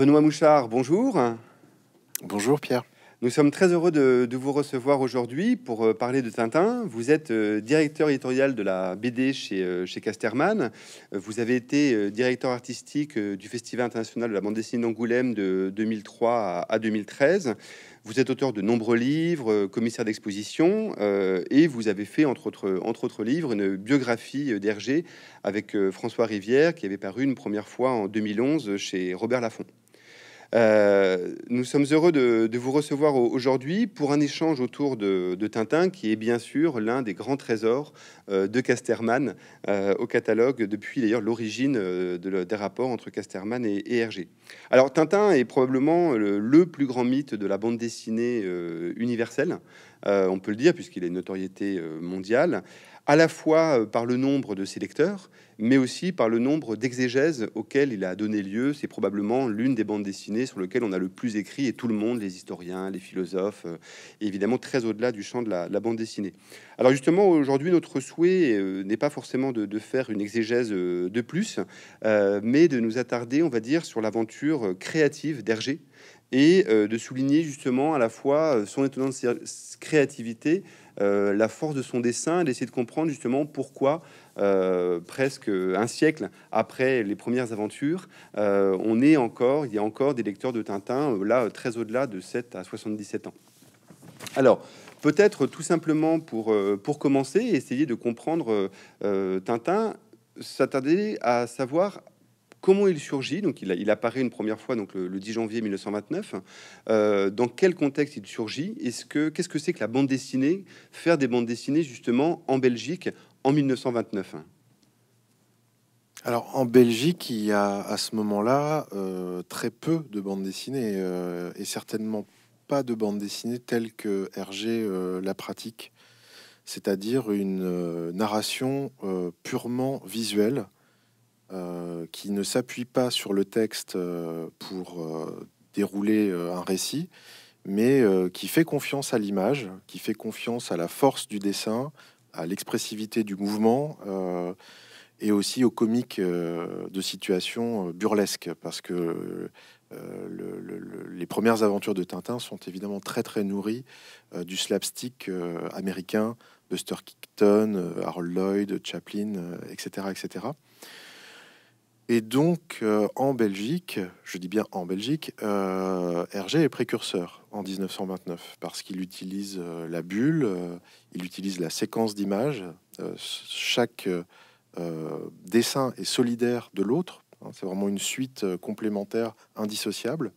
Benoît Mouchard, bonjour. Bonjour Pierre. Nous sommes très heureux de, vous recevoir aujourd'hui pour euh, parler de Tintin. Vous êtes euh, directeur éditorial de la BD chez, euh, chez Casterman. Vous avez été directeur artistique du Festival international de la bande dessinée d'Angoulême de 2003 à, 2013. Vous êtes auteur de nombreux livres, commissaire d'exposition, et vous avez fait, entre autres, entre autres livres, une biographie d'Hergé avec François Rivière, qui avait paru une première fois en 2011 chez Robert Laffont. Euh, nous sommes heureux de, vous recevoir aujourd'hui pour un échange autour de, Tintin, qui est bien sûr l'un des grands trésors euh, de Casterman euh, au catalogue depuis d'ailleurs l'origine de, des rapports entre Casterman et, ERG. Hergé. Alors Tintin est probablement le, plus grand mythe de la bande dessinée universelle. on peut le dire puisqu'il est une notoriété mondiale à la fois euh, par le nombre de ses lecteurs, mais aussi par le nombre d'exégèses auxquelles il a donné lieu. C'est probablement l'une des bandes dessinées sur lesquelles on a le plus écrit, et tout le monde, les historiens, les philosophes, euh, évidemment très au-delà du champ de la, bande dessinée. Alors justement, aujourd'hui, notre souhait euh, n'est pas forcément de, faire une exégèse de plus, mais de nous attarder, on va dire, sur l'aventure créative d'Hergé, et de souligner justement à la fois son étonnante créativité, euh, la force de son dessin, d'essayer de comprendre justement pourquoi, euh, presque un siècle après les premières aventures, euh, on est encore, il y a encore des lecteurs de Tintin, là, très au-delà de 7 à 77 ans. Alors, peut-être tout simplement pour, pour commencer, essayer de comprendre Tintin, s'attarder à savoir Comment il surgit Donc, il, apparaît une première fois donc le, 10 janvier 1929. Euh, dans quel contexte il surgit Est-ce qu'est-ce que c'est que la bande dessinée Faire des bandes dessinées justement en Belgique en 1929. Alors en Belgique, il y a à ce moment-là euh, très peu de bandes dessinées euh, et certainement pas de bandes dessinées telles que Hergé la pratique, c'est-à-dire une narration purement visuelle euh, qui ne s'appuie pas sur le texte euh, pour euh, dérouler un récit, mais qui fait confiance à l'image, qui fait confiance à la force du dessin, à l'expressivité du mouvement et aussi aux comique de situation burlesque, parce que les premières aventures de Tintin sont évidemment très très nourries du slapstick américain, Buster Keaton, Harold Lloyd, Chaplin, etc., etc. Et donc, euh, en Belgique, je dis bien en Belgique, euh, Hergé est précurseur en 1929 parce qu'il utilise euh, la bulle, euh, il utilise la séquence d'images. chaque dessin est solidaire de l'autre. Hein, c'est vraiment une suite complémentaire indissociable.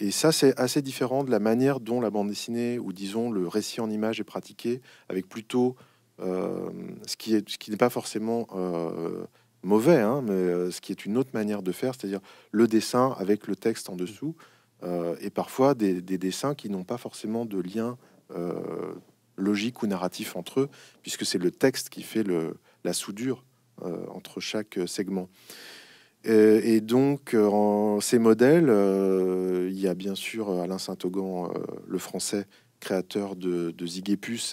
Et ça, c'est assez différent de la manière dont la bande dessinée ou disons le récit en images est pratiqué avec plutôt ce qui n'est pas forcément mauvais, hein, mais euh, ce qui est une autre manière de faire, c'est-à-dire le dessin avec le texte en dessous, euh, et parfois des, dessins qui n'ont pas forcément de lien euh, logique ou narratif entre eux, puisque c'est le texte qui fait la soudure entre chaque segment. Et, donc, en ces modèles, il y a bien sûr Alain Saint-Augan, le français, créateur de, de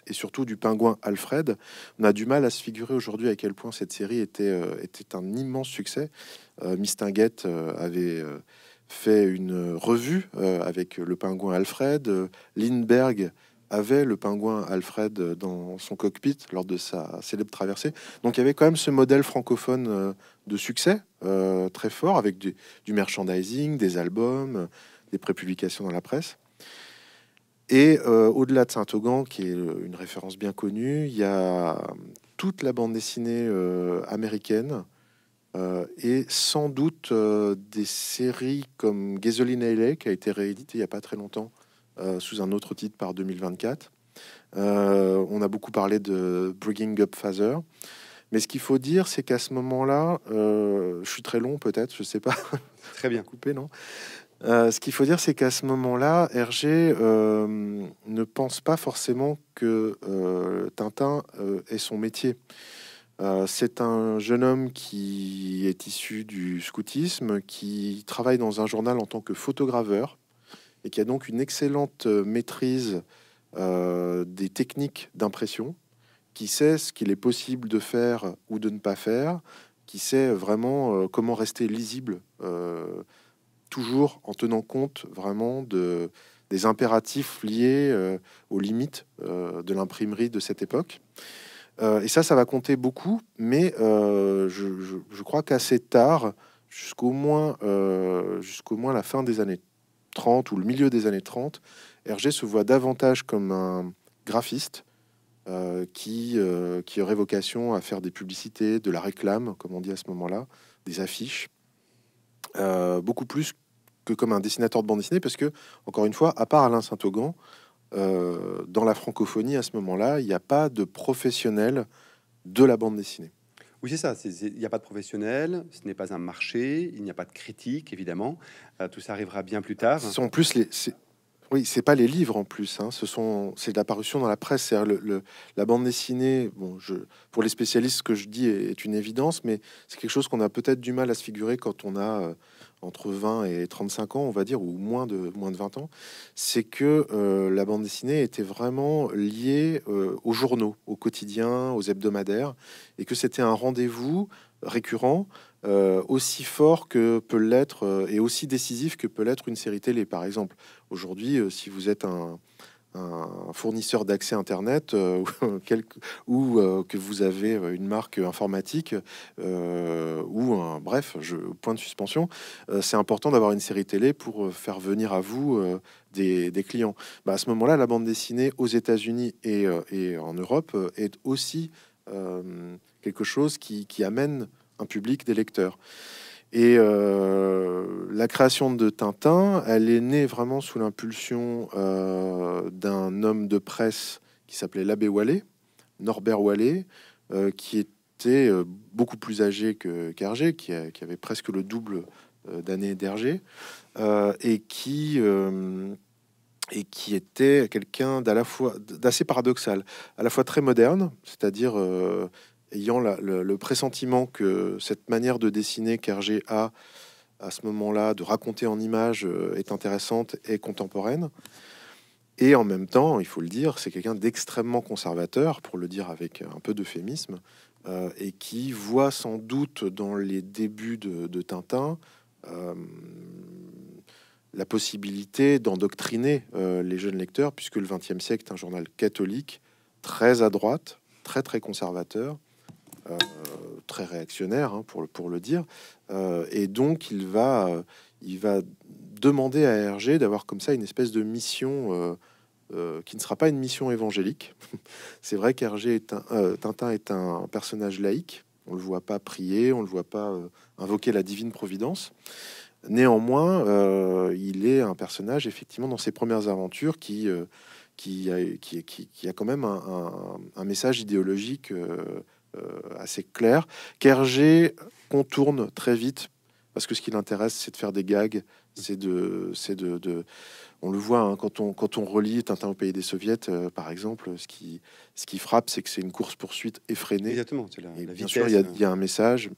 et surtout du pingouin Alfred. On a du mal à se figurer aujourd'hui à quel point cette série était, euh, était un immense succès. Euh, euh avait euh, fait une revue avec le pingouin Alfred. Lindbergh avait le pingouin Alfred dans son cockpit lors de sa célèbre traversée. Donc il y avait quand même ce modèle francophone de succès très fort avec du merchandising, des albums, des prépublications dans la presse. Et euh, au-delà de Saint-Augan, qui est euh, une référence bien connue, il y a euh, toute la bande dessinée américaine et sans doute des séries comme Gasoline Alley, qui a été rééditée il n'y a pas très longtemps sous un autre titre par 2024. on a beaucoup parlé de Bringing Up Father. Mais ce qu'il faut dire, c'est qu'à ce moment-là, je suis très long peut-être, je ne sais pas. Très bien. Coupé, non euh, ce qu'il faut dire, c'est qu'à ce moment-là, Hergé euh, ne pense pas forcément que euh, Tintin est son métier. c'est un jeune homme qui est issu du scoutisme, qui travaille dans un journal en tant que photograveur et qui a donc une excellente maîtrise des techniques d'impression, qui sait ce qu'il est possible de faire ou de ne pas faire, qui sait vraiment comment rester lisible toujours en tenant compte vraiment des impératifs liés euh, aux limites euh, de l'imprimerie de cette époque. Euh, et ça, ça va compter beaucoup, mais je, crois qu'assez tard, jusqu'au moins, jusqu'au moins la fin des années 30 ou le milieu des années 30, Hergé se voit davantage comme un graphiste qui, qui aurait vocation à faire des publicités, de la réclame, comme on dit à ce moment-là, des affiches. Euh, beaucoup plus que comme un dessinateur de bande dessinée, parce que, encore une fois, à part Alain Saint-Augan, euh, dans la francophonie, à ce moment-là, il n'y a pas de professionnel de la bande dessinée. Oui, c'est ça. Il n'y a pas de professionnel, ce n'est pas un marché, il n'y a pas de critique, évidemment. Euh, tout ça arrivera bien plus tard. Ce sont plus les, oui, c'est pas les livres en plus. Hein. Ce sont, c'est l'apparition dans la presse. la bande dessinée, bon, pour les spécialistes, ce que je dis est, une évidence, mais c'est quelque chose qu'on a peut-être du mal à se figurer quand on a euh, entre 20 et 35 ans, on va dire, ou moins de moins de 20 ans. C'est que euh, la bande dessinée était vraiment liée euh, aux journaux, au quotidien aux hebdomadaires, et que c'était un rendez-vous récurrent euh, aussi fort que peut l'être euh, et aussi décisif que peut l'être une série télé, par exemple. Aujourd'hui, euh, si vous êtes un, fournisseur d'accès Internet ou que vous avez une marque informatique ou un bref, je, point de suspension, c'est important d'avoir une série télé pour faire venir à vous des, clients. Bah, à ce moment-là, la bande dessinée aux États-Unis et, en Europe est aussi quelque chose qui, qui amène un public, des lecteurs. Et euh, la création de Tintin, elle est née vraiment sous l'impulsion euh, d'un homme de presse qui s'appelait l'abbé Wallet, Norbert Wallet, euh, qui était beaucoup plus âgé que qu'Hergé, qui, avait presque le double d'années d'Hergé, et qui et qui était quelqu'un d'assez paradoxal, à la fois très moderne, c'est-à-dire ayant le, pressentiment que cette manière de dessiner qu'Hergé a à ce moment-là, de raconter en images euh, est intéressante et contemporaine. Et en même temps, il faut le dire, c'est quelqu'un d'extrêmement conservateur, pour le dire avec un peu d'euphémisme, euh, et qui voit sans doute dans les débuts de, Tintin euh, la possibilité d'endoctriner euh, les jeunes lecteurs, puisque le XXe siècle est un journal catholique, très à droite, très très conservateur, euh, très réactionnaire, hein, pour, le, pour le dire. Euh, et donc, il va, euh, il va demander à Hergé d'avoir comme ça une espèce de mission qui ne sera pas une mission évangélique. C'est vrai qu'Hergé est un, Tintin est un personnage laïque. On le voit pas prier, on le voit pas invoquer la divine providence. Néanmoins, il est un personnage, effectivement, dans ses premières aventures qui... Qui a, qui, a, quand même un, message idéologique euh, assez clair, qu'Hergé contourne très vite, parce que ce qui l'intéresse, c'est de faire des gags, c'est de, c'est de, on le voit hein, quand on quand on relit Tintin au pays des soviets euh, par exemple, ce qui ce qui frappe, c'est que c'est une course poursuite effrénée. Exactement, la, bien sûr, il y, a un message.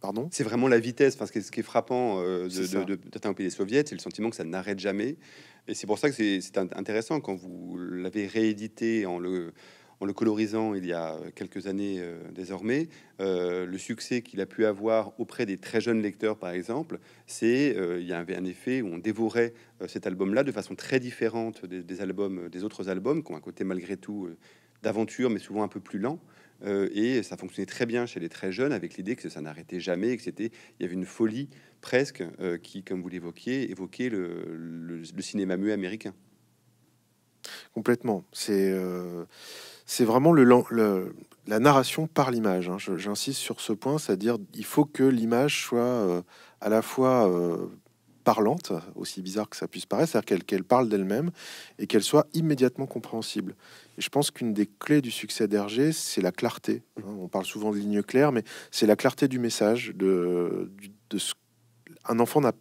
Pardon. C'est vraiment la vitesse, parce que ce qui est frappant euh, de, Tintin au pays des soviets, c'est le sentiment que ça n'arrête jamais. Et c'est pour ça que c'est, intéressant quand vous l'avez réédité en le en le colorisant il y a euh, quelques années euh, désormais, euh, le succès qu'il a pu avoir auprès des très jeunes lecteurs, par exemple, c'est il y avait un effet où on dévorait cet album-là de façon très différente des, albums, des autres albums, qui ont un côté malgré tout d'aventure, mais souvent un peu plus lent. et ça fonctionnait très bien chez les très jeunes, avec l'idée que ça n'arrêtait jamais, et que c'était, il y avait une folie presque qui, comme vous l'évoquiez, évoquait le, le, cinéma muet américain. Complètement. C'est c'est vraiment le, la narration par l'image. Hein. J'insiste sur ce point, c'est-à-dire il faut que l'image soit euh, à la fois euh, parlante, aussi bizarre que ça puisse paraître, c'est-à-dire qu'elle parle d'elle-même et qu'elle soit immédiatement compréhensible. Et je pense qu'une des clés du succès d'Hergé, c'est la clarté. Hein. On parle souvent de lignes claires, mais c'est la clarté du message. De, ce... Un enfant n'a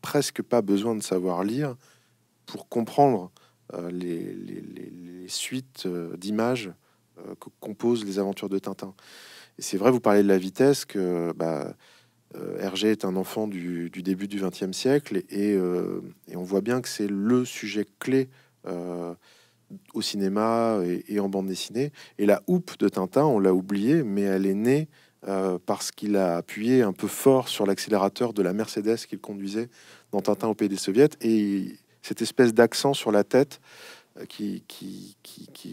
presque pas besoin de savoir lire pour comprendre euh, les, suites euh, d'images euh, que composent les aventures de Tintin. Et c'est vrai, vous parlez de la vitesse, que bah, Hergé est un enfant du, début du XXe siècle, et, on voit bien que c'est le sujet clé au cinéma et, en bande dessinée. Et la houppe de Tintin, on l'a oublié, mais elle est née parce qu'il a appuyé un peu fort sur l'accélérateur de la Mercedes qu'il conduisait dans Tintin au pays des soviets. Et cette espèce d'accent sur la tête euh, qui, qui,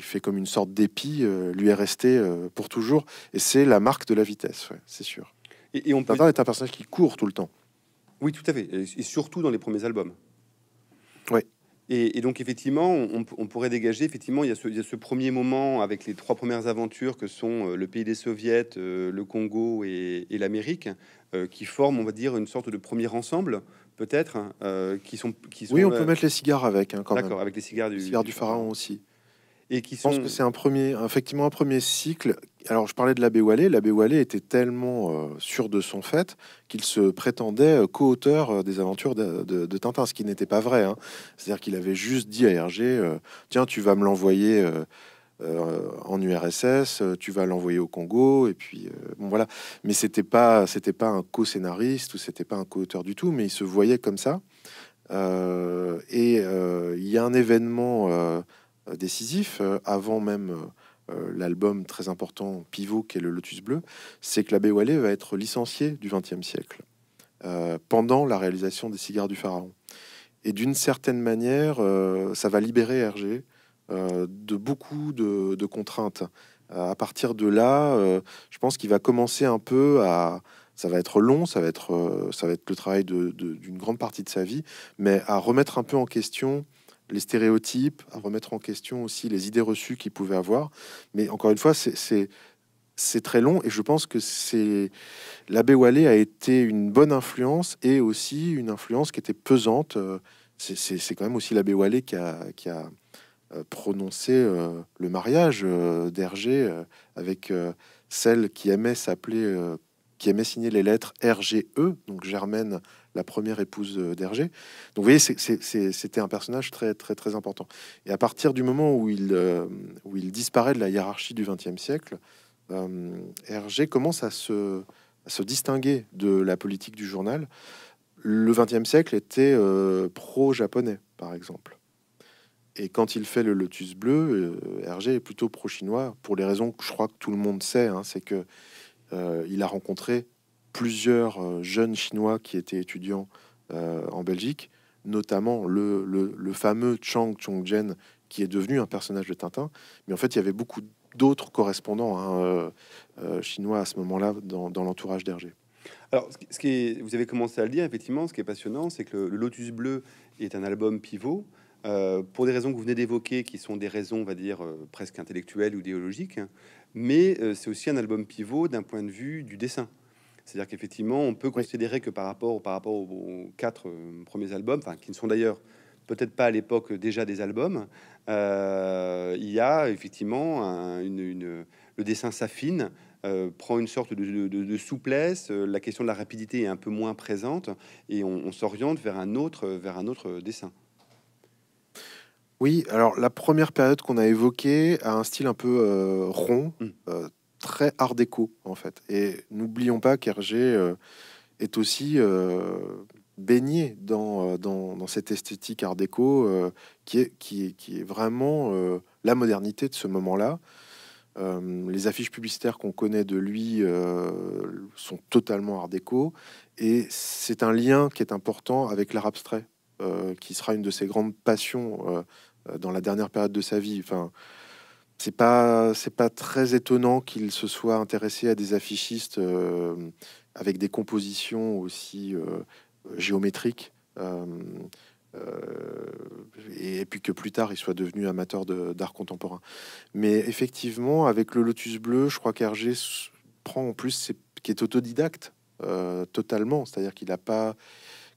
fait comme une sorte d'épi, euh, lui est resté euh, pour toujours. Et c'est la marque de la vitesse, c'est sûr. Et, on peut... est un personnage qui court tout le temps. Oui, tout à fait. Et surtout dans les premiers albums. Oui. Et, donc, effectivement, on, pourrait dégager, effectivement, il y, a ce, premier moment avec les trois premières aventures que sont le pays des soviets, le Congo et, l'Amérique, qui forment, on va dire, une sorte de premier ensemble peut-être, hein, euh, qui, sont, Oui, on peut mettre les cigares avec, hein, D'accord, avec les cigares du, du, pharaon, aussi. Et qui sont... Je pense que c'est un premier, effectivement, un premier cycle. Alors, je parlais de l'abbé Wallet. L'abbé Wallet était tellement euh, sûr de son fait qu'il se prétendait euh, co-auteur des aventures de, Tintin, ce qui n'était pas vrai. Hein. C'est-à-dire qu'il avait juste dit à Hergé Tiens, tu vas me l'envoyer euh, en URSS, euh, tu vas l'envoyer au Congo, et puis euh, bon voilà. Mais c'était pas c'était pas un co-scénariste ou c'était pas un co-auteur du tout, mais il se voyait comme ça. et il y a un événement décisif avant même l'album très important pivot qui est le Lotus Bleu, c'est que l'abbé Wallet va être licencié du XXe siècle pendant la réalisation des Cigares du Pharaon. Et d'une certaine manière, ça va libérer Hergé euh, de beaucoup de, contraintes. Euh, à partir de là, euh, je pense qu'il va commencer un peu à, ça va être long, ça va être, ça va être le travail d'une grande partie de sa vie, mais à remettre un peu en question les stéréotypes, à remettre en question aussi les idées reçues qu'il pouvait avoir. Mais encore une fois, c'est très long et je pense que c'est l'abbé Wallet a été une bonne influence et aussi une influence qui était pesante. C'est quand même aussi l'abbé Wallet qui a, qui a euh, prononcer euh, le mariage euh, d'Hergé avec celle qui aimait s'appeler, qui aimait signer les lettres RGE, donc Germaine, la première épouse d'Hergé. Donc vous voyez, c'était un personnage très, très, très important. Et à partir du moment où il, où il disparaît de la hiérarchie du XXe siècle, Hergé commence à se, à se distinguer de la politique du journal. Le XXe siècle était pro-japonais, par exemple. Et quand il fait le lotus bleu, euh, Hergé est plutôt pro-chinois pour les raisons que je crois que tout le monde sait. Hein, c'est que euh, il a rencontré plusieurs euh, jeunes chinois qui étaient étudiants en Belgique, notamment le, le, fameux Chang Chongjen qui est devenu un personnage de Tintin. Mais en fait, il y avait beaucoup d'autres correspondants hein, chinois à ce moment-là dans, l'entourage d'Hergé. Alors, ce qui vous avez commencé à le dire, effectivement, ce qui est passionnant, c'est que le Lotus Bleu est un album pivot euh, pour des raisons que vous venez d'évoquer, qui sont des raisons, on va dire, euh, presque intellectuelles ou idéologiques, hein. mais euh, c'est aussi un album pivot d'un point de vue du dessin. C'est-à-dire qu'effectivement, on peut considérer que par rapport, par rapport aux, quatre premiers albums, qui ne sont d'ailleurs peut-être pas à l'époque déjà des albums, il y a effectivement une, le dessin s'affine, prend une sorte de, souplesse, la question de la rapidité est un peu moins présente et on, on s'oriente vers un autre, vers un autre dessin. Oui, alors la première période qu'on a évoquée a un style un peu euh, rond, hmm. euh, très art déco en fait. Et n'oublions pas qu'Hergé euh, est aussi baigné dans, dans, cette esthétique art déco qui, est, qui, qui est vraiment la modernité de ce moment-là. les affiches publicitaires qu'on connaît de lui sont totalement art déco et c'est un lien qui est important avec l'art abstrait, qui sera une de ses grandes passions euh, dans la dernière période de sa vie. Enfin, c'est pas c'est pas très étonnant qu'il se soit intéressé à des affichistes euh, avec des compositions aussi euh, géométriques. et, puis que plus tard il soit devenu amateur d'art contemporain. Mais effectivement, avec le Lotus Bleu, je crois qu'Hergé prend en plus, qui est autodidacte totalement, c'est-à-dire qu'il n'a pas,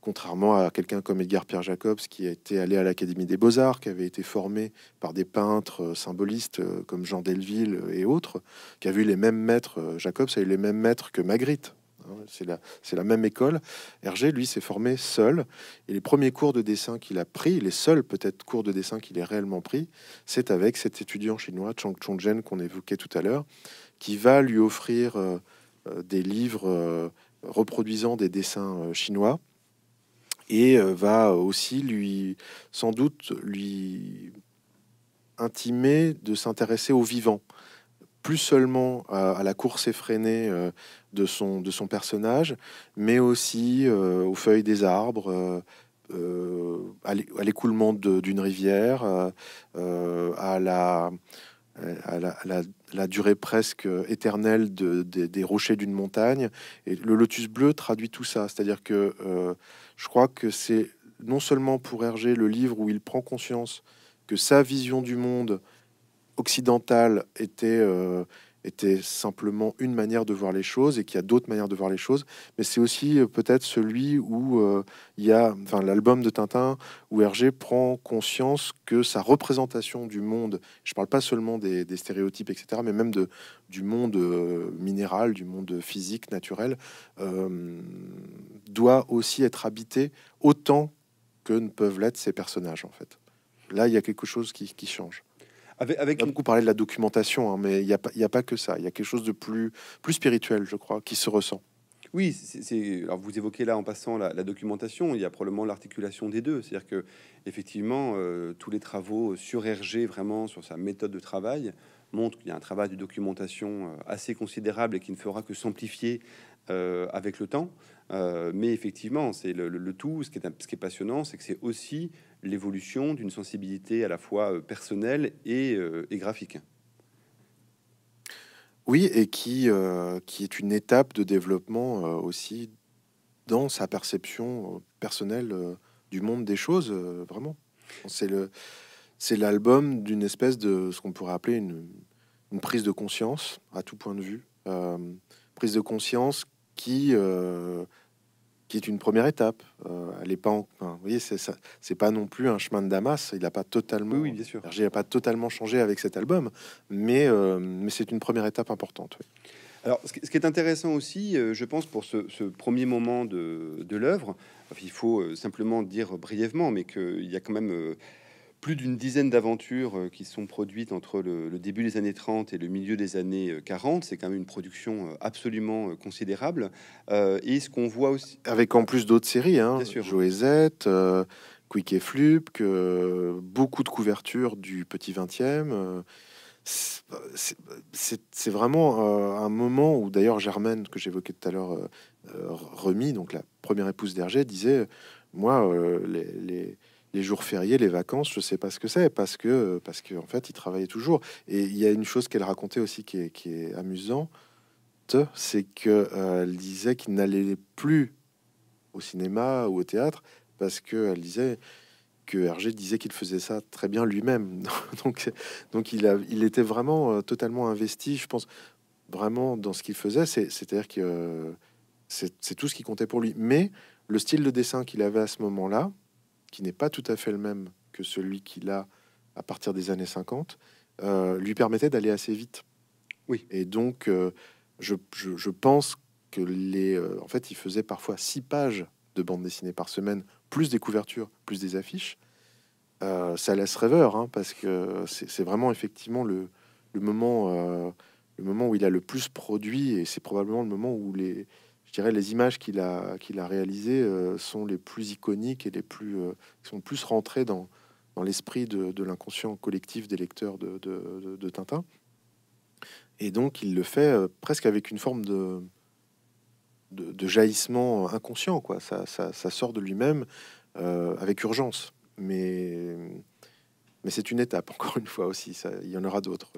Contrairement à quelqu'un comme Edgar Pierre Jacobs, qui a été allé à l'Académie des Beaux-Arts, qui avait été formé par des peintres euh, symbolistes euh, comme Jean Delville euh, et autres, qui a vu les mêmes maîtres, Jacobs a eu les mêmes maîtres que Magritte. Hein. C'est la, la, même école. Hergé, lui, s'est formé seul. Et les premiers cours de dessin qu'il a pris, les seuls peut-être cours de dessin qu'il ait réellement pris, c'est avec cet étudiant chinois, Chang Chongzhen, qu'on évoquait tout à l'heure, qui va lui offrir des livres reproduisant des dessins chinois et euh, va aussi lui, sans doute, lui intimer de s'intéresser au vivant, plus seulement à, la course effrénée euh, de son, de son personnage, mais aussi euh, aux feuilles des arbres. à l'écoulement d'une rivière, à, la, à, la, durée presque éternelle des rochers d'une montagne. Et le lotus bleu traduit tout ça, c'est-à-dire que je crois que c'est non seulement pour Hergé le livre où il prend conscience que sa vision du monde occidental était, euh, était simplement une manière de voir les choses et qu'il y a d'autres manières de voir les choses. Mais c'est aussi euh, peut-être celui où euh, il y a, enfin, l'album de Tintin où Hergé prend conscience que sa représentation du monde, je parle pas seulement des, stéréotypes, etc., mais même de, du monde euh, minéral, du monde physique, naturel, doit aussi être habité autant que ne peuvent l'être ces personnages, en fait. Là, il y a quelque chose qui change. Avec, On a beaucoup parlé de la documentation, hein, mais il n'y a, pas que ça. Il y a quelque chose de plus, plus spirituel, je crois, qui se ressent. Oui, c'est, alors vous évoquez là en passant la, documentation, il y a probablement l'articulation des deux. C'est-à-dire que, effectivement, euh, tous les travaux sur Hergé, vraiment sur sa méthode de travail, montrent qu'il y a un travail de documentation euh, assez considérable et qui ne fera que s'amplifier euh, avec le temps. Euh, mais effectivement, c'est le, tout. Ce qui est, qui est passionnant, c'est que c'est aussi l'évolution d'une sensibilité à la fois euh, personnelle euh, et, graphique. Oui, et qui, qui est une étape de développement aussi dans sa perception personnelle du monde des choses, vraiment. C'est le c'est l'album d'une espèce de ce qu'on pourrait appeler une, prise de conscience à tout point de vue. prise de conscience qui, euh, qui est une première étape. Euh, elle est pas, vous voyez, c'est c'est pas non plus un chemin de Damas. Il n'a pas totalement, oui, bien sûr. pas totalement changé avec cet album, mais euh, mais c'est une première étape importante. Alors, ce qui est intéressant aussi, euh, je pense, pour ce, ce premier moment de, de l'œuvre, il faut simplement dire brièvement, mais qu'il y a quand même plus d'une dizaine d'aventures euh, qui sont produites entre le, début des années 30 et le milieu des années 40. Euh, c'est quand même une production euh, absolument considérable. et ce qu'on voit aussi... Avec en plus d'autres séries, hein, Joëzette, Z, Quick et Flup, que beaucoup de couvertures du petit 20e. c'est vraiment un moment où d'ailleurs Germaine, que j'évoquais tout à l'heure, remis, donc la première épouse d'Hergé, disait, moi, les les jours fériés, les vacances, je sais pas ce que c'est, parce que parce qu'en en fait, il travaillait toujours. Et il y a une chose qu'elle racontait aussi qui est, qui amusante, c'est que euh, elle disait qu'il n'allait plus au cinéma ou au théâtre, parce qu'elle disait que Hergé disait qu'il faisait ça très bien lui-même. donc donc il, a, il était vraiment euh, totalement investi, je pense, vraiment dans ce qu'il faisait. C'est-à-dire que euh, c'est tout ce qui comptait pour lui. Mais le style de dessin qu'il avait à ce moment-là, qui n'est pas tout à fait le même que celui qu'il a à partir des années 50, euh, lui permettait d'aller assez vite. Oui. Et donc, euh, je, je, pense que les. Euh, en fait, il faisait parfois six pages de bande dessinée par semaine, plus des couvertures, plus des affiches. ça laisse rêveur, hein, parce que c'est vraiment effectivement le, le moment, le moment où il a le plus produit, et c'est probablement le moment où les, je dirais, les images qu'il a, qu'il a réalisées euh, sont les plus iconiques et les plus, euh, sont plus rentrées dans, dans l'esprit de, l'inconscient collectif des lecteurs de, de, Tintin. Et donc, il le fait euh, presque avec une forme de, de, jaillissement inconscient. Quoi. Ça, ça, sort de lui-même avec urgence. Mais, mais c'est une étape, encore une fois aussi, ça, il y en aura d'autres.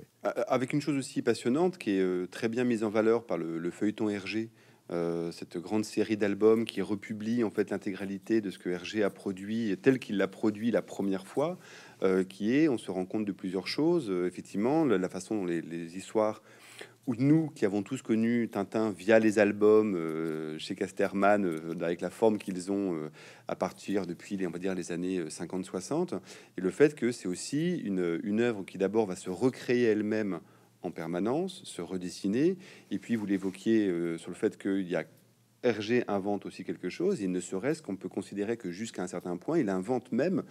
Avec une chose aussi passionnante qui est très bien mise en valeur par le, le feuilleton Hergé euh, cette grande série d'albums qui republie en fait l'intégralité de ce que Hergé a produit tel qu'il l'a produit la première fois, euh, qui est, on se rend compte de plusieurs choses, euh, effectivement, la, façon dont les, histoires ou nous qui avons tous connu Tintin via les albums chez Casterman avec la forme qu'ils ont à partir depuis les on va dire les années 50 60 et le fait que c'est aussi une, une œuvre qui d'abord va se recréer elle-même en permanence, se redessiner. Et puis, vous l'évoquiez euh, sur le fait qu'il y a Hergé invente aussi quelque chose. Il ne serait-ce qu'on peut considérer que jusqu'à un certain point, il invente même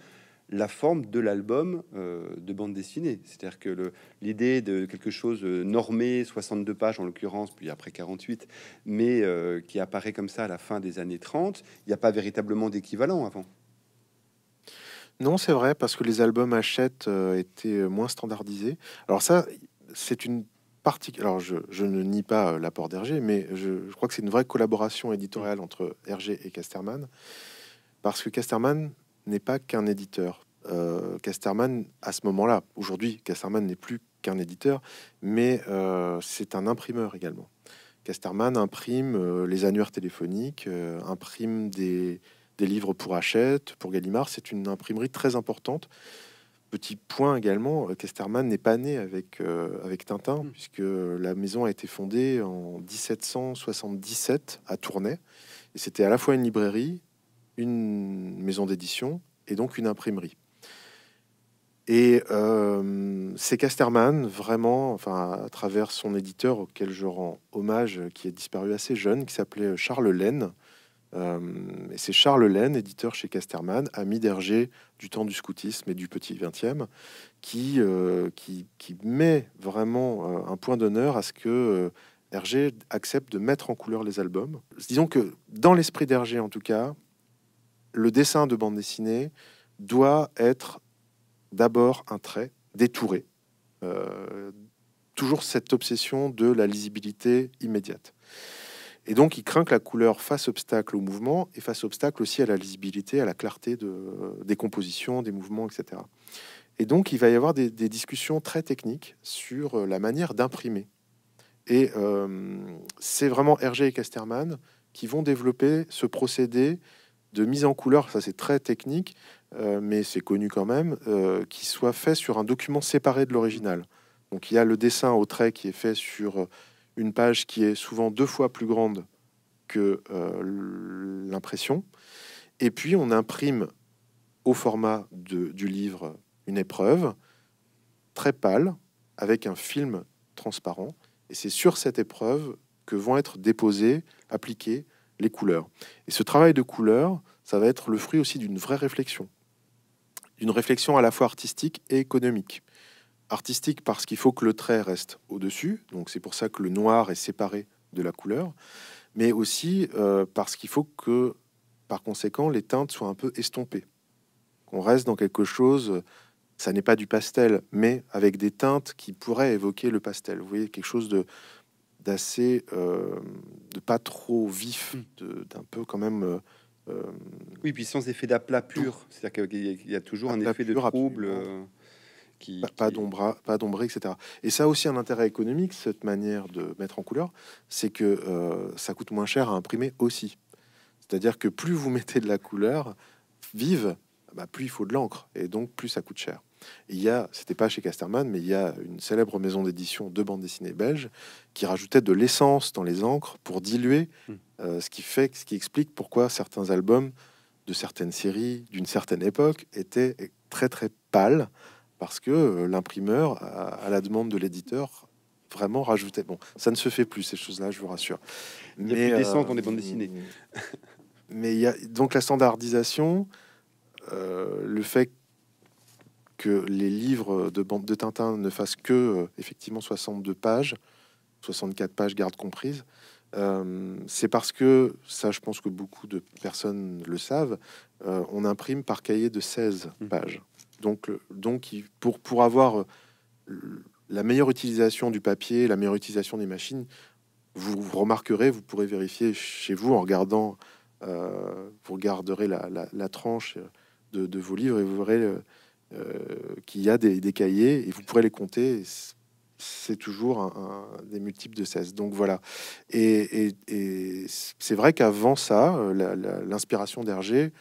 la forme de l'album euh, de bande dessinée. C'est-à-dire que l'idée de quelque chose euh, normé, 62 pages en l'occurrence, puis après 48, mais qui apparaît comme ça à la fin des années 30, il n'y a pas véritablement d'équivalent avant. Non, c'est vrai, parce que les albums Hachette étaient moins standardisés. Alors ça, c'est une partie. Alors, je, ne nie pas euh, l'apport d'Hergé, mais je, crois que c'est une vraie collaboration éditoriale mm. entre Hergé et Casterman, parce que Casterman n'est pas qu'un éditeur. Euh, Casterman, à ce moment-là, aujourd'hui, Casterman n'est plus qu'un éditeur, mais euh, c'est un imprimeur également. Casterman imprime les annuaires téléphoniques, imprime des, des livres pour Hachette, pour Gallimard. C'est une imprimerie très importante Petit point également, Casterman euh, n'est pas né avec, euh, avec Tintin, mm. puisque la maison a été fondée en 1777 à Tournai. Et c'était à la fois une librairie, une maison d'édition et donc une imprimerie. Et euh, c'est Casterman, vraiment, enfin, à travers son éditeur auquel je rends hommage, qui est disparu assez jeune, qui s'appelait Charles Laine, euh, et c'est Charles Laine, éditeur chez Casterman, ami d'Hergé du temps du scoutisme et du petit 20e, euh, qui, met vraiment euh, un point d'honneur à ce que Hergé accepte de mettre en couleur les albums. Disons que dans l'esprit d'Hergé, en tout cas, le dessin de bande dessinée doit être d'abord un trait détouré. toujours cette obsession de la lisibilité immédiate. Et donc, il craint que la couleur fasse obstacle au mouvement et fasse obstacle aussi à la lisibilité, à la clarté des compositions, des mouvements, etc. Et donc, il va y avoir des, discussions très techniques sur euh, la manière d'imprimer. Et euh, c'est vraiment Hergé et Casterman qui vont développer ce procédé de mise en couleur, ça c'est très technique, euh, mais c'est connu quand même, qui soit fait sur un document séparé de l'original. Donc il y a le dessin au trait qui est fait sur une page qui est souvent deux fois plus grande que euh, l'impression. Et puis, on imprime au format du livre une épreuve très pâle avec un film transparent. Et c'est sur cette épreuve que vont être déposées, appliquées les couleurs. Et ce travail de couleur, ça va être le fruit aussi d'une vraie réflexion. d'une réflexion à la fois artistique et économique. Artistique parce qu'il faut que le trait reste au-dessus, donc c'est pour ça que le noir est séparé de la couleur, mais aussi euh, parce qu'il faut que, par conséquent, les teintes soient un peu estompées. Qu'on reste dans quelque chose, ça n'est pas du pastel, mais avec des teintes qui pourraient évoquer le pastel. Vous voyez, quelque chose de d'assez, euh, de pas trop vif, hmm. d'un peu quand même... Euh, oui, puis sans effet d'aplat pur, c'est-à-dire qu'il y, a toujours un effet de trouble pas, d'ombre, pas d'ombre, etc. Et ça aussi un intérêt économique, cette manière de mettre en couleur, c'est que euh, ça coûte moins cher à imprimer aussi. C'est-à-dire que plus vous mettez de la couleur vive, bah, plus il faut de l'encre, et donc plus ça coûte cher. il y a, c'était pas chez Casterman, mais il y a une célèbre maison d'édition de bande dessinée belge qui rajoutait de l'essence dans les encres pour diluer, hmm. euh, ce qui fait, ce qui explique pourquoi certains albums de certaines séries d'une certaine époque étaient très très pâles parce que euh, l'imprimeur, à, la demande de l'éditeur, vraiment rajoutait... Bon, ça ne se fait plus ces choses-là, je vous rassure. Il y a mais plus dans les euh, bandes dessinées. mais il y a donc la standardisation, euh, le fait que les livres de bande de Tintin ne fassent que effectivement 62 pages, 64 pages garde comprises. c'est parce que ça, je pense que beaucoup de personnes le savent. on imprime par cahier de 16 mmh. pages. Donc, euh, donc pour, pour avoir euh, la meilleure utilisation du papier, la meilleure utilisation des machines, vous, remarquerez, vous pourrez vérifier chez vous en regardant, euh, vous regarderez la, tranche de, vos livres et vous verrez qu'il y a des, cahiers et vous pourrez les compter. C'est toujours un, des multiples de 16. Donc voilà. Et, c'est vrai qu'avant ça, l'inspiration d'Hergé,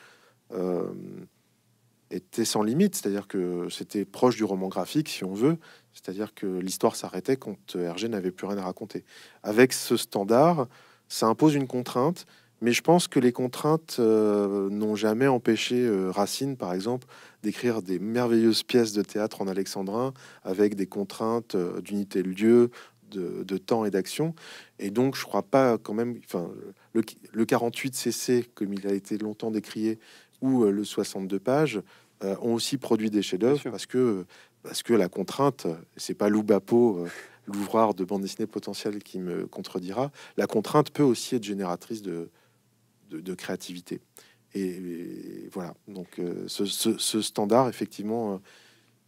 était sans limite, c'est-à-dire que c'était proche du roman graphique, si on veut, c'est-à-dire que l'histoire s'arrêtait quand Hergé n'avait plus rien à raconter. Avec ce standard, ça impose une contrainte, mais je pense que les contraintes euh, n'ont jamais empêché euh, Racine, par exemple, d'écrire des merveilleuses pièces de théâtre en alexandrin avec des contraintes euh, d'unité de lieu, de, temps et d'action. Et donc, je crois pas quand même. Enfin, le, le 48 CC, comme il a été longtemps décrié, ou euh, le 62 pages euh, ont aussi produit des chefs-d'œuvre parce que, parce que la contrainte, c'est pas Loubapo, euh, l'ouvreur de bande dessinée potentielle qui me contredira, la contrainte peut aussi être génératrice de, de, créativité. Et, voilà, donc ce, standard, effectivement,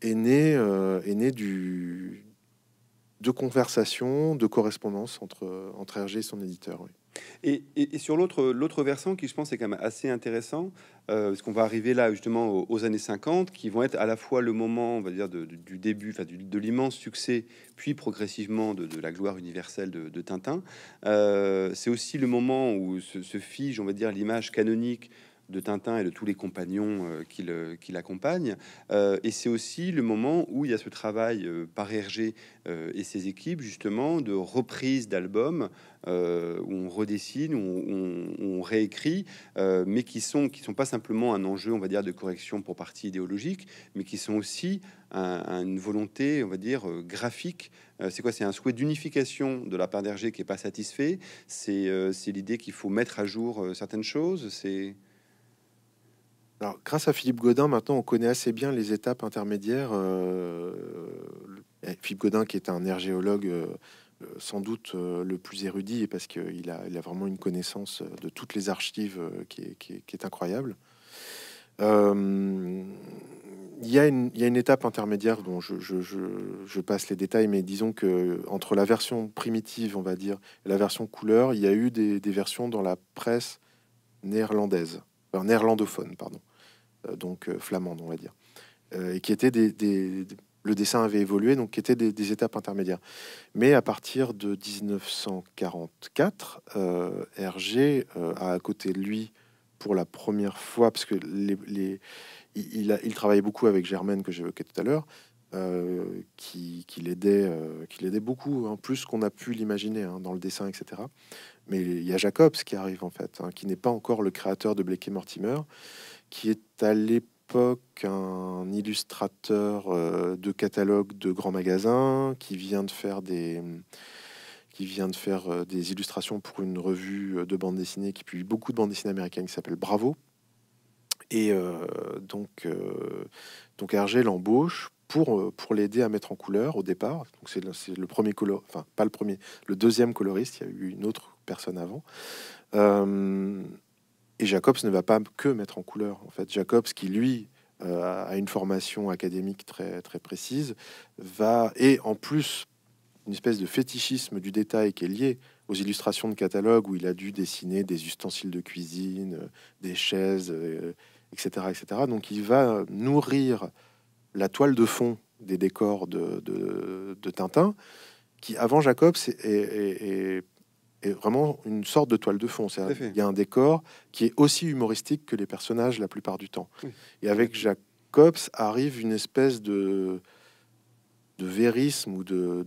est né, est né du, de conversations, de correspondance entre, entre Hergé et son éditeur. Oui. Et, sur l'autre versant qui, je pense, est quand même assez intéressant, euh, parce qu'on va arriver là justement aux, années 50, qui vont être à la fois le moment, on va dire, du début, de l'immense succès, puis progressivement de, la gloire universelle de, Tintin. Euh, c'est aussi le moment où se, se fige, on va dire, l'image canonique de Tintin et de tous les compagnons euh, qui euh, l'accompagnent. Euh, et c'est aussi le moment où il y a ce travail par Hergé et ses équipes, justement, de reprise d'albums où on redessine, où on, réécrit, mais qui sont qui sont pas simplement un enjeu, on va dire, de correction pour partie idéologique, mais qui sont aussi une volonté, on va dire, graphique. c'est quoi C'est un souhait d'unification de la part d'Hergé qui est pas satisfait. C'est l'idée qu'il faut mettre à jour certaines choses. C'est grâce à Philippe Godin, maintenant, on connaît assez bien les étapes intermédiaires. Euh, eh, Philippe Godin, qui est un ergéologue euh, euh, sans doute le plus érudit, parce qu'il a, vraiment une connaissance de toutes les archives qui est, incroyable. Il y, a une, étape intermédiaire dont je, passe les détails, mais disons que entre la version primitive, on va dire, et la version couleur, il y a eu des, versions dans la presse néerlandaise, néerlandophone, pardon, euh, donc euh, flamande, on va dire, euh, et qui étaient des, le dessin avait évolué, donc qui étaient des, étapes intermédiaires. Mais à partir de 1944, Hergé a à côté de lui pour la première fois, parce que les, il, travaillait beaucoup avec Germaine que j'évoquais tout à l'heure, qui, qui l'aidait, qui l'aidait beaucoup, en plus qu'on a pu l'imaginer hein, dans le dessin, etc. Mais il y a Jacobs qui arrive en fait, hein, qui n'est pas encore le créateur de Blake et Mortimer, qui est à l'époque un illustrateur euh, de catalogue de grands magasins qui vient de faire des qui vient de faire euh, des illustrations pour une revue de bande dessinée qui publie beaucoup de bandes dessinées américaines qui s'appelle Bravo. Et euh, donc, donc Hergé l'embauche pour, pour l'aider à mettre en couleur au départ. Donc c'est le, premier color, enfin pas le premier, le deuxième coloriste. Il y a eu une autre personne avant. Euh, et Jacobs ne va pas que mettre en couleur. En fait, Jacobs, qui lui euh, a une formation académique très, très précise, va et en plus une espèce de fétichisme du détail qui est lié aux illustrations de catalogue où il a dû dessiner des ustensiles de cuisine, euh, des chaises, etc., euh, etc. Donc il va nourrir la toile de fond des décors de, de, Tintin, qui avant Jacobs est est vraiment une sorte de toile de fond. Il y a un décor qui est aussi humoristique que les personnages la plupart du temps. Et avec Jacobs arrive une espèce de, de vérisme ou de,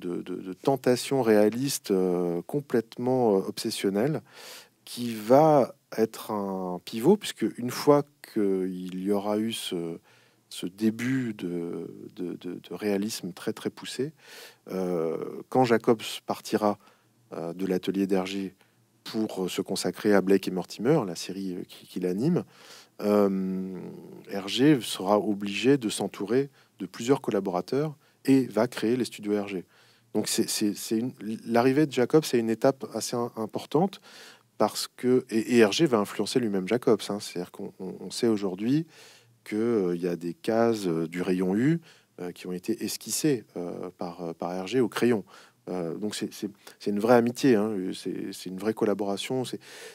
tentation réaliste euh, complètement euh, obsessionnelle qui va être un pivot, puisque une fois qu'il y aura eu ce, début de, réalisme très très poussé, euh, quand Jacobs partira euh, de l'atelier d'Hergé pour euh, se consacrer à Blake et Mortimer, la série euh, qu'il anime, Hergé sera obligé de s'entourer de plusieurs collaborateurs et va créer les studios Hergé. Donc c'est l'arrivée de Jacobs, c'est une étape assez importante parce que et, Hergé va influencer lui-même Jacobs. Hein, C'est-à-dire qu'on sait aujourd'hui qu'il y a des cases du rayon U qui ont été esquissées par, par Hergé au crayon. Euh, donc c'est une vraie amitié, hein. c'est une vraie collaboration,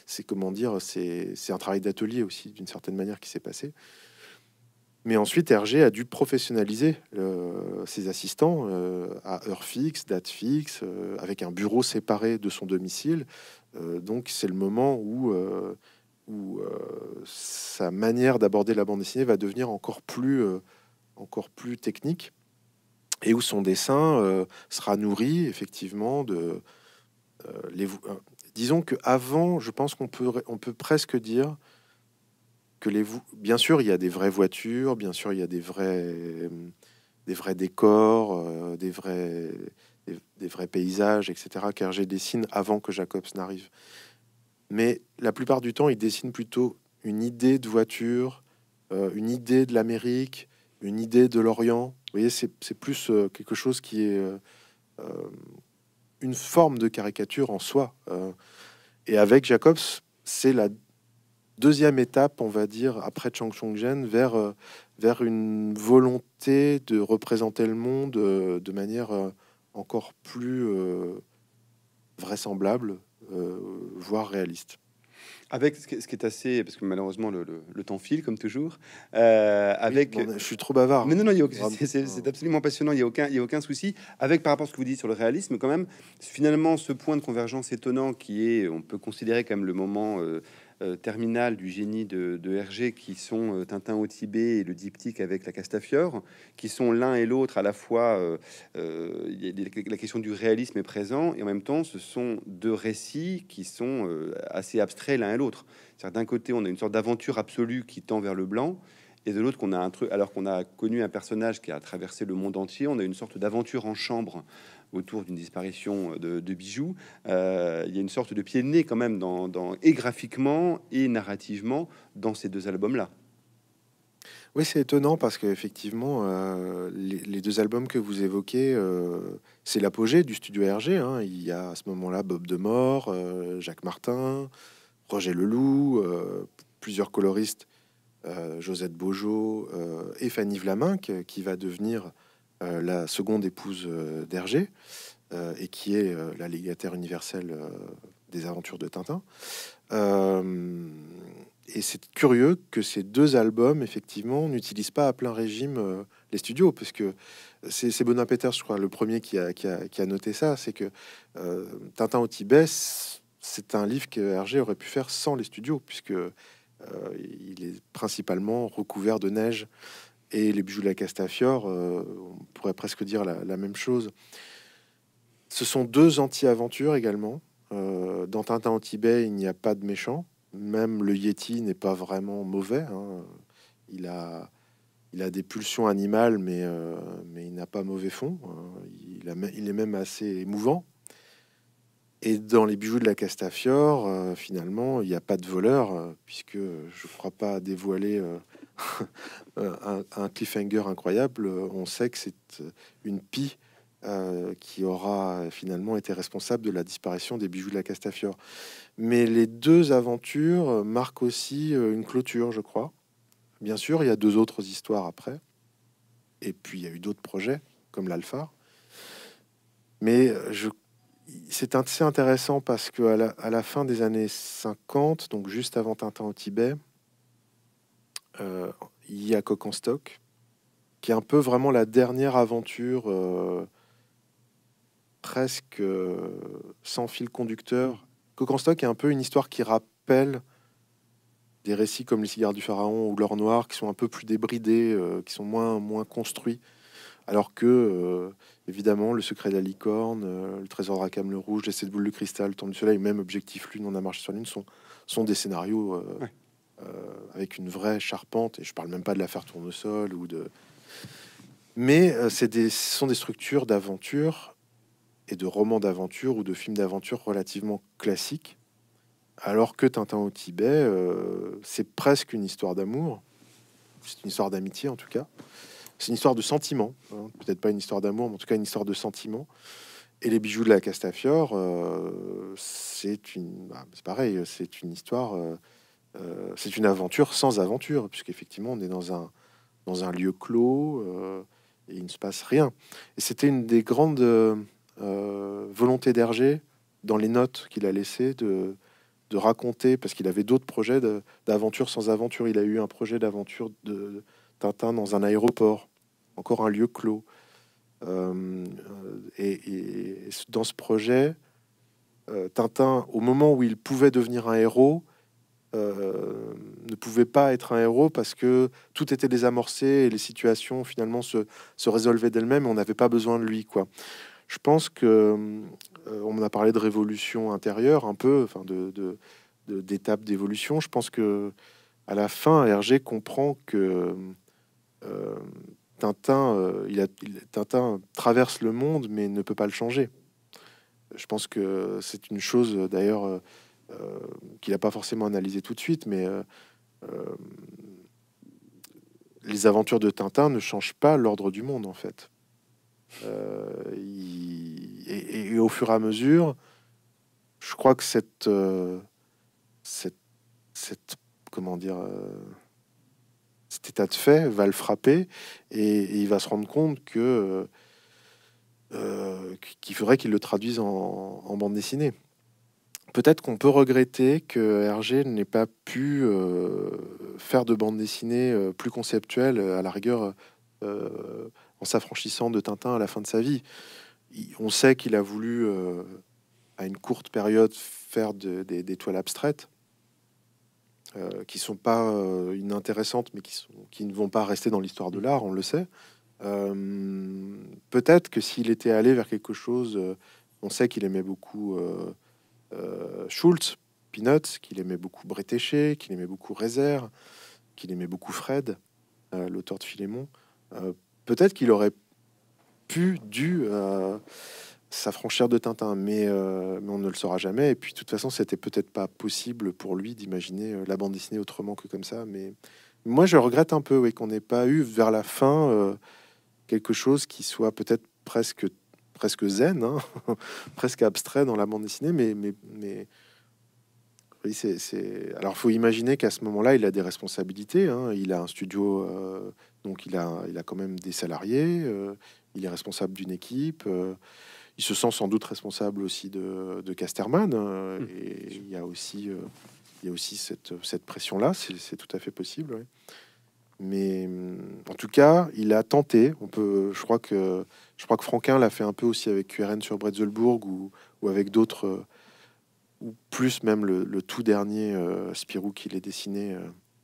c'est comment dire, c'est un travail d'atelier aussi d'une certaine manière qui s'est passé. Mais ensuite, Hergé a dû professionnaliser euh, ses assistants euh, à heure fixe, date fixe, avec un bureau séparé de son domicile. donc, c'est le moment où, où sa manière d'aborder la bande dessinée va devenir encore plus, encore plus technique et où son dessin euh, sera nourri effectivement de euh, euh, disons que avant, je pense qu'on peut, on peut presque dire que les bien sûr il y a des vraies voitures, bien sûr il y a des vrais des vrais décors, des vrais des, vrais paysages, etc. Car j'ai dessine avant que Jacobs n'arrive. Mais la plupart du temps, il dessine plutôt une idée de voiture, une idée de l'Amérique, une idée de l'Orient. Vous voyez, c'est plus euh, quelque chose qui est euh, euh, une forme de caricature en soi. et avec Jacobs, c'est la deuxième étape, on va dire, après Chang Chongzhen, vers, vers une volonté de représenter le monde de manière encore plus vraisemblable, voire réaliste. Avec ce qui est assez, parce que malheureusement le, temps file comme toujours. Euh, avec, je suis trop bavard. Mais non, non, c'est absolument passionnant. Il y a aucun, il y a aucun souci. Avec par rapport à ce que vous dites sur le réalisme, quand même, finalement, ce point de convergence étonnant qui est, on peut considérer comme le moment. Euh, euh, Terminal du génie de, Hergé, qui sont euh, Tintin au Tibet et le diptyque avec la Castafiore, qui sont l'un et l'autre à la fois. Euh, la question du réalisme est présent, et en même temps, ce sont deux récits qui sont assez abstraits l'un et l'autre. d'un côté, on a une sorte d'aventure absolue qui tend vers le blanc et de l'autre qu'on a un truc alors qu'on a connu un personnage qui a traversé le monde entier on a une sorte d'aventure en chambre autour d'une disparition euh, de, bijoux, euh, il y a une sorte de pied de nez quand même dans, et graphiquement et narrativement dans ces deux albums-là. Oui, c'est étonnant parce qu'effectivement, euh, les, deux albums que vous évoquez, c'est l'apogée du studio RG. Hein. Il y a à ce moment-là Bob Demort, Jacques Martin, Roger Leloup, plusieurs coloristes, Josette Beaujot, et Fanny Vlaminck, qui va devenir euh, la seconde épouse euh, d'Hergé, euh, et qui est la légataire universelle des aventures de Tintin. et c'est curieux que ces deux albums, effectivement, n'utilisent pas à plein régime les studios, parce que c'est Bonin Peters, je crois, le premier qui a, noté ça, c'est que Tintin au Tibet, c'est un livre que Hergé aurait pu faire sans les studios, puisque il est principalement recouvert de neige et les bijoux de la Castafiore, euh, on pourrait presque dire la, même chose. Ce sont deux anti-aventures également. Euh, dans Tintin au Tibet, il n'y a pas de méchant. Même le Yeti n'est pas vraiment mauvais. Hein. Il, a, il a des pulsions animales, mais, euh, mais il n'a pas mauvais fond. Hein. Il, il est même assez émouvant. Et dans les bijoux de la Castafiore, finalement, il n'y a pas de voleur, puisque je ne crois pas dévoiler Euh, un, cliffhanger incroyable, on sait que c'est euh, une pie euh, qui aura finalement été responsable de la disparition des bijoux de la Castafiore. Mais les deux aventures marquent aussi une clôture, je crois. Bien sûr, il y a deux autres histoires après. Et puis, il y a eu d'autres projets, comme l'Alpha. Mais je c'est assez intéressant parce qu'à la, la, fin des années 50, donc juste avant Tintin au Tibet, il euh, y a Coq en stock, qui est un peu vraiment la dernière aventure euh, presque euh, sans fil conducteur. Coq stock est un peu une histoire qui rappelle des récits comme Les Cigares du Pharaon ou L'Or Noir qui sont un peu plus débridés, qui sont moins, moins construits. Alors que, évidemment, Le Secret de la Licorne, Le Trésor de Rakam le Rouge, Les Sept Boules de Cristal, Tombe du Soleil, même Objectif Lune, On a marché sur Lune sont, sont des scénarios euh, avec une vraie charpente, et je parle même pas de l'affaire tournesol ou de. Mais euh, des, ce sont des structures d'aventure et de romans d'aventure ou de films d'aventure relativement classiques. Alors que Tintin au Tibet, euh, c'est presque une histoire d'amour. C'est une histoire d'amitié en tout cas. C'est une histoire de sentiment. Hein. Peut-être pas une histoire d'amour, mais en tout cas une histoire de sentiment. Et les bijoux de la Castafiore, c'est une, bah, c'est pareil, c'est une histoire. Euh, c'est une aventure sans aventure, puisqu'effectivement, on est dans un, dans un lieu clos euh, et il ne se passe rien. Et c'était une des grandes euh, volontés d'Hergé, dans les notes qu'il a laissées, de, de raconter, parce qu'il avait d'autres projets d'aventure sans aventure. Il a eu un projet d'aventure de, Tintin dans un aéroport, encore un lieu clos. et, dans ce projet, Tintin, au moment où il pouvait devenir un héros, euh, ne pouvait pas être un héros parce que tout était désamorcé et les situations finalement se, se résolvaient d'elles-mêmes et on n'avait pas besoin de lui. quoi. Je pense que euh, on a parlé de révolution intérieure un peu, enfin de, d'étapes d'évolution. Je pense que à la fin, Hergé comprend que euh, Tintin, Tintin traverse le monde mais ne peut pas le changer. Je pense que c'est une chose d'ailleurs euh, qu'il n'a pas forcément analysé tout de suite, mais euh, euh, les aventures de Tintin ne changent pas l'ordre du monde, en fait. et, au fur et à mesure, je crois que cette, cette, comment dire, cet état de fait va le frapper et, il va se rendre compte que qu'il faudrait qu'il le traduise en, bande dessinée peut-être qu'on peut regretter que Hergé n'ait pas pu euh, faire de bande dessinée euh, plus conceptuelle, euh, à la rigueur, en s'affranchissant de Tintin à la fin de sa vie. on sait qu'il a voulu, à une courte période, faire des, toiles abstraites, qui ne sont pas inintéressantes, mais qui ne vont pas rester dans l'histoire de l'art, on le sait. peut-être que s'il était allé vers quelque chose, on sait qu'il aimait beaucoup... Euh, Schultz, Peanuts, qu'il aimait beaucoup Bretéché, qu'il aimait beaucoup Réserve, qu'il aimait beaucoup Fred, euh, l'auteur de Philémon, euh, peut-être qu'il aurait pu, dû s'affranchir de Tintin, mais, on ne le saura jamais. Et puis, de toute façon, c'était peut-être pas possible pour lui d'imaginer la bande dessinée autrement que comme ça. Mais moi, je regrette un peu qu'on n'ait pas eu vers la fin quelque chose qui soit peut-être presque presque zen, hein, presque abstrait dans la bande dessinée, mais, mais, mais... Oui, c'est, Alors, faut imaginer qu'à ce moment-là, il a des responsabilités. Hein. Il a un studio, euh, donc il a, il a quand même des salariés. Euh, il est responsable d'une équipe. Euh, il se sent sans doute responsable aussi de, de Casterman. Hein, hmm. Et il y a aussi, il y a aussi cette, cette pression-là. C'est, tout à fait possible. Ouais mais hum, en tout cas, il a tenté. On peut, je crois que je crois que Franquin l'a fait un peu aussi avec QRN sur Bretzelbourg ou, avec d'autres, euh, ou plus même le, tout dernier euh, Spirou qu'il est dessiné, euh,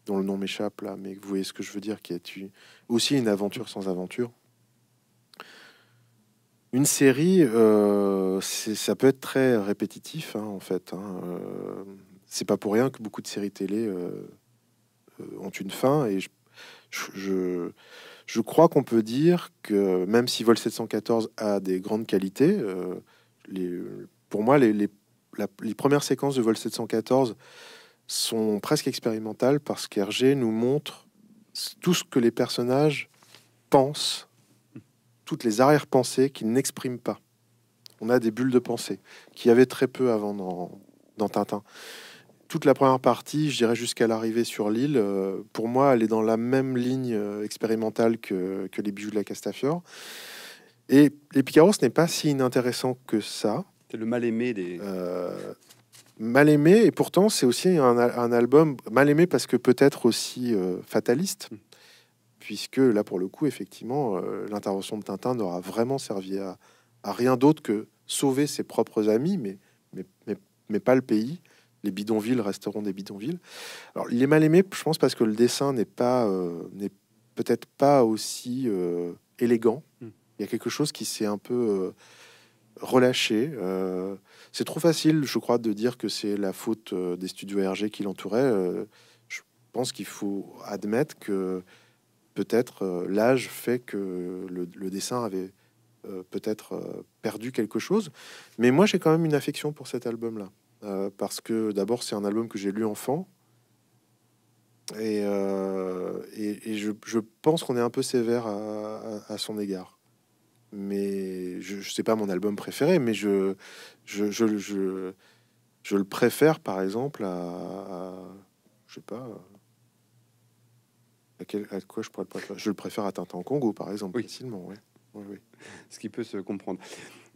dont le nom m'échappe là, mais vous voyez ce que je veux dire, qui est aussi une aventure sans aventure. Une série, ça peut être très répétitif hein, en fait. Hein, c'est pas pour rien que beaucoup de séries télé ont une fin et je je, crois qu'on peut dire que même si Vol 714 a des grandes qualités, euh, les, pour moi, les, les, premières séquences de Vol 714 sont presque expérimentales parce qu'Hergé nous montre tout ce que les personnages pensent, toutes les arrière-pensées qu'ils n'expriment pas. On a des bulles de pensée qui y avait très peu avant dans, dans Tintin toute la première partie, je dirais jusqu'à l'arrivée sur l'île, euh, pour moi, elle est dans la même ligne euh, expérimentale que, que les bijoux de la Castafiore. Et les Picaros, ce n'est pas si inintéressant que ça. C'est le mal aimé des. Euh, mal aimé, et pourtant, c'est aussi un, album mal aimé parce que peut-être aussi fataliste. Mm. Puisque là, pour le coup, effectivement, l'intervention de Tintin n'aura vraiment servi à, à rien d'autre que sauver ses propres amis, mais, mais, mais pas le pays les bidonvilles resteront des bidonvilles. Alors, il est mal aimé, je pense, parce que le dessin n'est pas, euh, n'est peut-être pas aussi euh, élégant. Hmm. Il y a quelque chose qui s'est un peu euh, relâché. c'est trop facile, je crois, de dire que c'est la faute des studios RG qui l'entouraient. je pense qu'il faut admettre que peut-être l'âge fait que le dessin avait peut-être perdu quelque chose. Mais moi, j'ai quand même une affection pour cet album-là. Euh, parce que d'abord c'est un album que j'ai lu enfant. Et, euh, et, je, pense qu'on est un peu sévère à, son égard. Mais je sais pas mon album préféré, mais je, je, je, je le préfère par exemple à, je sais pas, à, quel, à, quoi je pourrais le Je le préfère à Tintin Congo, par exemple, facilement. Ouais. Ce qui peut se comprendre.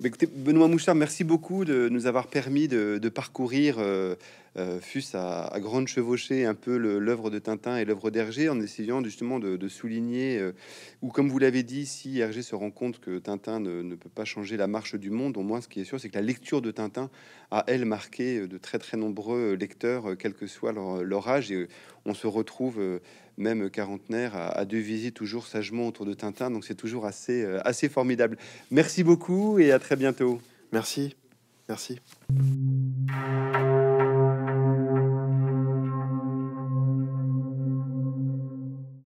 Bah, Benoît Mouchard, merci beaucoup de nous avoir permis de, parcourir, euh, euh fût à, à, grande chevauchée, un peu l'œuvre de Tintin et l'œuvre d'Hergé, en essayant justement de, souligner, euh, ou comme vous l'avez dit, si Hergé se rend compte que Tintin ne, peut pas changer la marche du monde, au moins ce qui est sûr, c'est que la lecture de Tintin a, elle, marqué euh, de très très nombreux lecteurs, quel que soit leur, leur âge, et on se retrouve même quarantenaire, à, deux visites toujours sagement autour de Tintin. Donc c'est toujours assez, euh, assez formidable. Merci beaucoup et à très bientôt. Merci. Merci.